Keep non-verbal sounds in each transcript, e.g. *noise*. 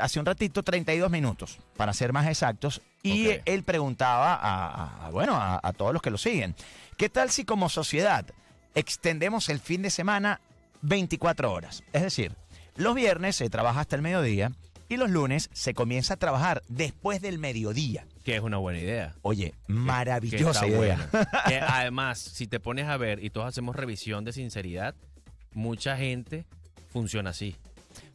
hace un ratito, 32 minutos, para ser más exactos, y él preguntaba a, bueno, a, todos los que lo siguen, ¿qué tal si como sociedad extendemos el fin de semana 24 horas? Es decir, los viernes se trabaja hasta el mediodía y los lunes se comienza a trabajar después del mediodía. Que es una buena idea. Oye, maravillosa idea. además, si te pones a ver y todos hacemos revisión de sinceridad, mucha gente funciona así.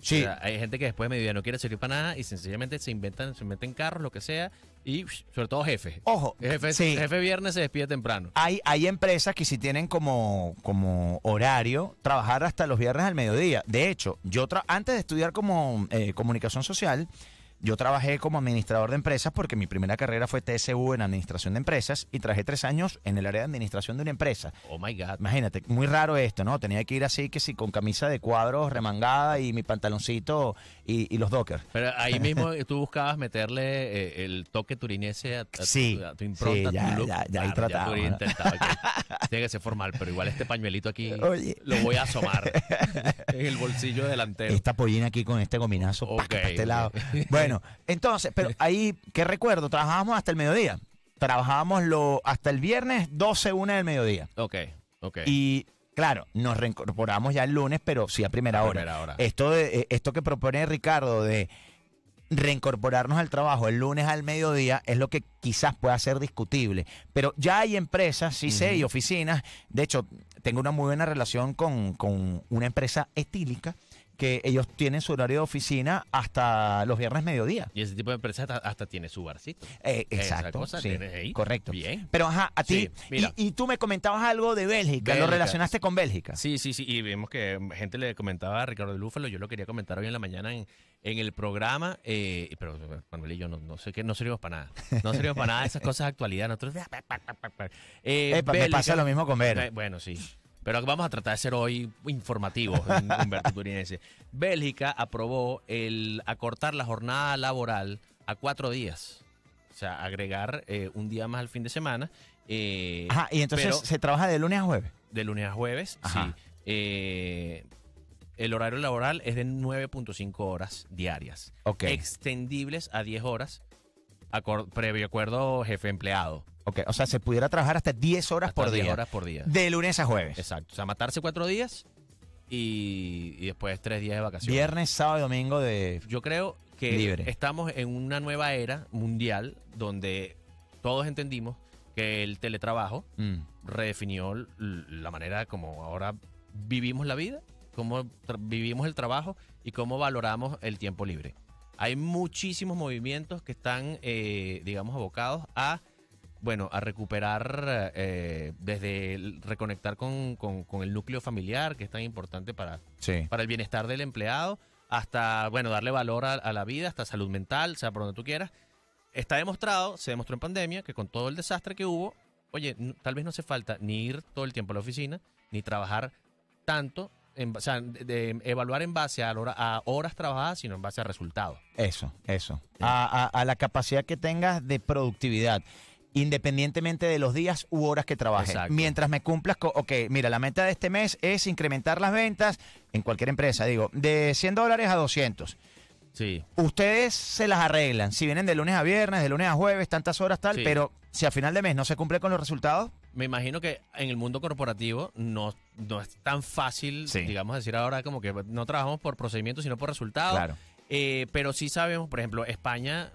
Sí. hay gente que después de mediodía no quiere servir para nada y sencillamente se inventan, se meten carros, lo que sea, y sobre todo jefes. Ojo. jefe, jefe viernes se despide temprano. Hay, hay empresas que si tienen como, como horario trabajar hasta los viernes al mediodía. De hecho, yo antes de estudiar como eh, comunicación social, yo trabajé como administrador de empresas porque mi primera carrera fue TSU en administración de empresas y traje tres años en el área de administración de una empresa. Oh my God. Imagínate, muy raro esto, ¿no? Tenía que ir así que si con camisa de cuadros remangada y mi pantaloncito y, los dockers. Pero ahí *laughs* mismo eh, tú buscabas meterle eh, el toque turinese a, a tu impronta, sí, ya, Ya, ya, ahí *laughs* tiene que ser formal, pero igual este pañuelito aquí lo voy a asomar *laughs* en el bolsillo delantero. Esta pollina aquí con este gominazo, para este lado. Bueno, bueno, entonces, pero ahí, ¿qué recuerdo? Trabajábamos hasta el mediodía. Trabajábamos lo, hasta el viernes 12, 1 del mediodía. Ok, ok. Y Claro, nos reincorporamos ya el lunes, pero sí a primera, hora. Esto, de, eh, esto que propone Ricardo de reincorporarnos al trabajo el lunes al mediodía es lo que quizás pueda ser discutible. Pero ya hay empresas, sí sé, y oficinas. De hecho, tengo una muy buena relación con, con una empresa estílica que ellos tienen su horario de oficina hasta los viernes mediodía. Y ese tipo de empresas hasta, tiene su barcito. Eh, exacto. sí, Correcto. Pero ajá, a ti. Y, tú me comentabas algo de Bélgica, lo relacionaste con Bélgica. Sí, sí, sí. Y vimos que gente le comentaba a Ricardo de Lúfalo, yo lo quería comentar hoy en la mañana en, el programa, eh, pero Manuel y yo no, sé qué, no servimos para nada. No servimos para nada esas cosas de actualidad. Nosotros. *laughs* me pasa lo mismo con Vera. Eh, bueno, sí. Pero vamos a tratar de ser hoy informativos, *laughs* Humberto Turinense. Bélgica aprobó el acortar la jornada laboral a cuatro días. O sea, agregar eh, un día más al fin de semana. Eh, Ajá, y entonces se trabaja de lunes a jueves. De lunes a jueves, sí. Eh, el horario laboral es de 9.5 horas diarias. Ok. Extendibles a 10 horas previo acuerdo jefe empleado. Ok, o sea, se pudiera trabajar hasta 10 horas por 10 horas por día. De lunes a jueves. Exacto. O sea, matarse cuatro días y, después tres días de vacaciones. Viernes, sábado y domingo de. Yo creo que estamos en una nueva era mundial donde todos entendimos que el teletrabajo mm. redefinió la manera como ahora vivimos la vida, cómo vivimos el trabajo y cómo valoramos el tiempo libre hay muchísimos movimientos que están, eh, digamos, abocados a, bueno, a recuperar eh, desde reconectar con, el núcleo familiar, que es tan importante para, para el bienestar del empleado, hasta, bueno, darle valor a la vida, hasta salud mental, sea por donde tú quieras. Está demostrado, se demostró en pandemia, que con todo el desastre que hubo, oye, tal vez no hace falta ni ir todo el tiempo a la oficina, ni trabajar tanto o sea, de, evaluar en base a, horas trabajadas, sino en base a resultados. Eso, eso. A, la capacidad que tengas de productividad, independientemente de los días u horas que trabajes. Mientras me cumplas con, ok, mira, la meta de este mes es incrementar las ventas en cualquier empresa, digo, de 100 dólares a 200. Sí. Ustedes se las arreglan. Si vienen de lunes a viernes, de lunes a jueves, tantas horas, tal, pero si a final de mes no se cumple con los resultados, me imagino que en el mundo corporativo no, es tan fácil, digamos, decir ahora como que no trabajamos por procedimientos, sino por resultados. Eh, pero sí sabemos, por ejemplo, España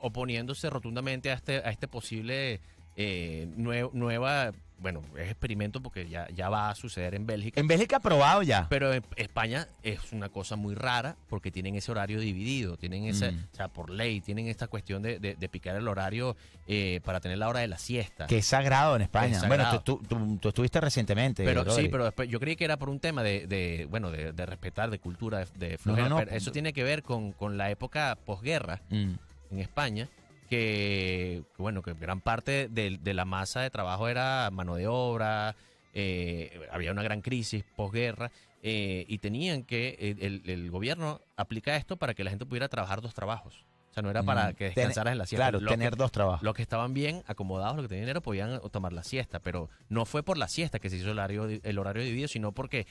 oponiéndose rotundamente a este, a este posible eh, nueva bueno, es experimento porque ya, ya va a suceder en Bélgica. En Bélgica probado ya. Pero en España es una cosa muy rara porque tienen ese horario dividido, tienen ese, mm. o sea, por ley, tienen esta cuestión de, de, picar el horario eh, para tener la hora de la siesta. Que es sagrado en España. Bueno, tú, tú, estuviste recientemente. Pero sí, pero yo creí que era por un tema de, de bueno, de, respetar, de cultura, de, flojera. eso tiene que ver con, la época posguerra mm. en España que, bueno, que gran parte de, la masa de trabajo era mano de obra, eh, había una gran crisis posguerra eh, y tenían que, el, gobierno aplica esto para que la gente pudiera trabajar dos trabajos. O sea, no era para mm. que descansaras en la siesta. Claro, tener dos trabajos. Los que estaban bien acomodados, los que tenían dinero, podían tomar la siesta, pero no fue por la siesta que se hizo el horario dividido, sino porque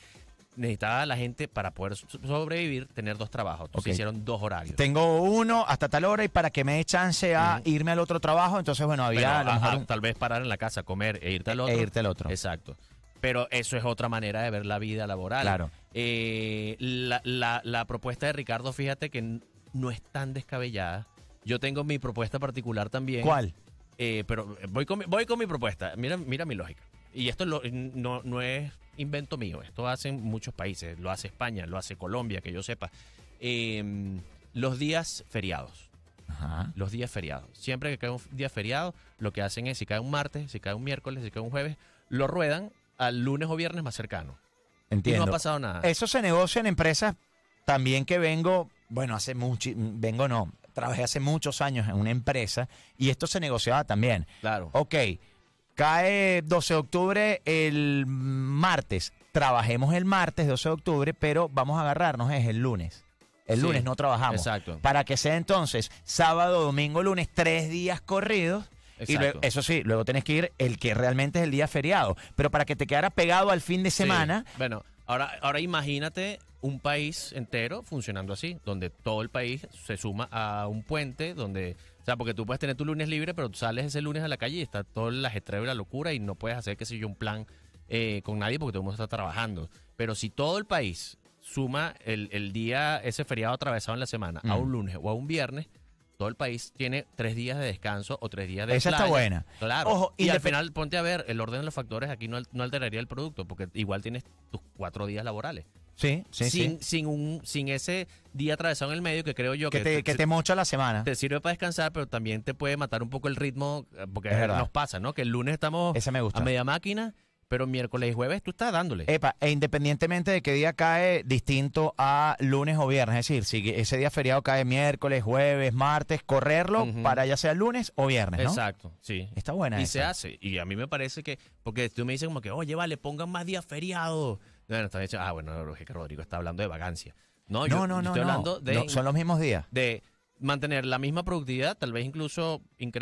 necesitaba la gente para poder sobrevivir tener dos trabajos. Entonces hicieron dos horarios. Tengo uno hasta tal hora y para que me dé chance a irme al otro trabajo, entonces bueno, había tal vez parar en la casa, comer e irte al otro. E irte al otro. Exacto. Pero eso es otra manera de ver la vida laboral. Claro. Eh, la, propuesta de Ricardo, fíjate que no es tan descabellada. Yo tengo mi propuesta particular también. ¿Cuál? Eh, pero voy con, mi, voy con mi propuesta. Mira, mira mi lógica y esto no, es invento mío, esto hacen muchos países, lo hace España, lo hace Colombia, que yo sepa, em, los días feriados. Los días feriados. Siempre que cae un día feriado, lo que hacen es, si cae un martes, si cae un miércoles, si cae un jueves, lo ruedan al lunes o viernes más cercano. Entiendo. Y no ha pasado nada. Eso se negocia en empresas también que vengo, bueno, hace mucho, vengo no, trabajé hace muchos años en una empresa y esto se negociaba también. Claro. Ok Cae 12 de octubre el martes. Trabajemos el martes 12 de octubre, pero vamos a agarrarnos es el lunes. El lunes no trabajamos. Exacto. Para que sea entonces sábado, domingo, lunes, tres días corridos. eso sí, luego tenés que ir el que realmente es el día feriado. Pero para que te quedara pegado al fin de semana. Bueno, ahora, ahora imagínate un país entero funcionando así, donde todo el país se suma a un puente, donde o sea, porque tú puedes tener tu lunes libre, pero tú sales ese lunes a la calle y está todo el ajetreo y la locura y no puedes hacer, qué sé yo, un plan eh, con nadie porque todo el mundo está trabajando. Pero si todo el país suma el, día, ese feriado atravesado en la semana, a un lunes o a un viernes, todo el país tiene tres días de descanso o tres días de Esa está buena. Claro. Ojo, y, al final, ponte a ver, el orden de los factores aquí no, alteraría el producto, porque igual tienes tus cuatro días laborales. Sí, sí, sin, sí. Sin, un, sin ese día atravesado en el medio que creo yo que, que, te, mocha la semana. Te sirve para descansar, pero también te puede matar un poco el ritmo, eh, porque nos pasa, ¿no? Que el lunes estamos a media máquina pero miércoles y jueves tú estás dándole. Epa, e independientemente de qué día cae, distinto a lunes o viernes. Es decir, si ese día feriado cae miércoles, jueves, martes, correrlo para ya sea lunes o viernes, ¿no? Exacto, sí. Está buena. Y se hace. Y a mí me parece que, porque tú me dices como que, oye, vale, pongan más días feriados. Bueno, está hecho, ah, bueno, Rodrigo está hablando de vacancia. No, no, yo, no, estoy hablando de... son los mismos días. De mantener la misma productividad, tal vez incluso incrementar.